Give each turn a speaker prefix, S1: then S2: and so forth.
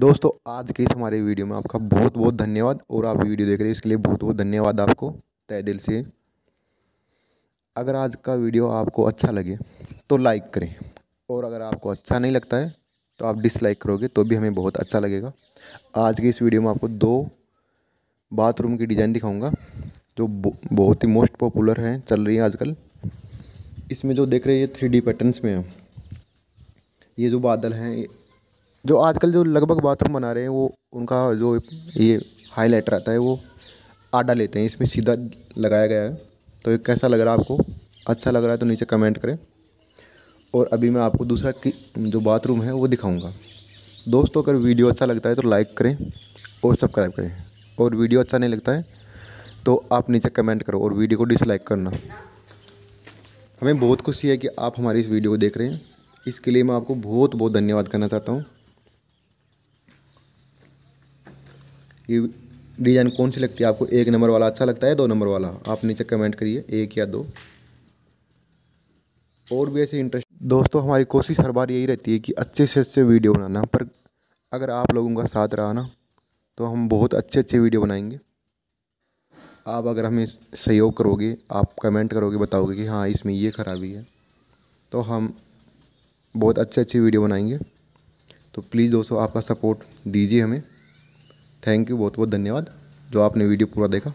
S1: दोस्तों आज के इस हमारे वीडियो में आपका बहुत बहुत धन्यवाद और आप वीडियो देख रहे हैं इसके लिए बहुत बहुत धन्यवाद आपको तय दिल से अगर आज का वीडियो आपको अच्छा लगे तो लाइक करें और अगर आपको अच्छा नहीं लगता है तो आप डिसलाइक करोगे तो भी हमें बहुत अच्छा लगेगा आज की इस वीडियो में आपको दो बाथरूम की डिज़ाइन दिखाऊँगा जो बहुत ही मोस्ट पॉपुलर हैं चल रही है आजकल इसमें जो देख रहे हैं ये थ्री पैटर्न्स में है ये जो बादल हैं जो आजकल जो लगभग बाथरूम बना रहे हैं वो उनका जो ये हाईलाइटर आता है वो आडा लेते हैं इसमें सीधा लगाया गया है तो ये कैसा लग रहा है आपको अच्छा लग रहा है तो नीचे कमेंट करें और अभी मैं आपको दूसरा की जो बाथरूम है वो दिखाऊंगा दोस्तों अगर वीडियो अच्छा लगता है तो लाइक करें और सब्सक्राइब करें और वीडियो अच्छा नहीं लगता है तो आप नीचे कमेंट करो और वीडियो को डिसलाइक करना हमें बहुत खुशी है कि आप हमारी इस वीडियो को देख रहे हैं इसके लिए मैं आपको बहुत बहुत धन्यवाद करना चाहता हूँ ये डिज़ाइन कौन सी लगती है आपको एक नंबर वाला अच्छा लगता है दो नंबर वाला आप नीचे कमेंट करिए एक या दो और भी ऐसे इंटरेस्ट दोस्तों हमारी कोशिश हर बार यही रहती है कि अच्छे से अच्छे वीडियो बनाना पर अगर आप लोगों का साथ रहा ना तो हम बहुत अच्छे अच्छे वीडियो बनाएंगे आप अगर हमें सहयोग करोगे आप कमेंट करोगे बताओगे कि हाँ इसमें ये खराबी है तो हम बहुत अच्छे अच्छे वीडियो बनाएंगे तो प्लीज़ दोस्तों आपका सपोर्ट दीजिए हमें थैंक यू बहुत बहुत धन्यवाद जो आपने वीडियो पूरा देखा